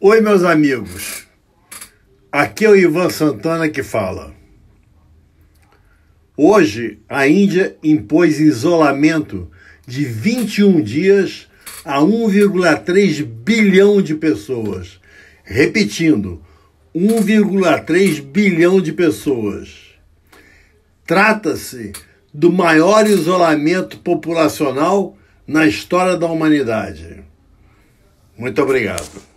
Oi, meus amigos. Aqui é o Ivan Santana que fala. Hoje, a Índia impôs isolamento de 21 dias a 1,3 bilhão de pessoas. Repetindo, 1,3 bilhão de pessoas. Trata-se do maior isolamento populacional na história da humanidade. Muito obrigado.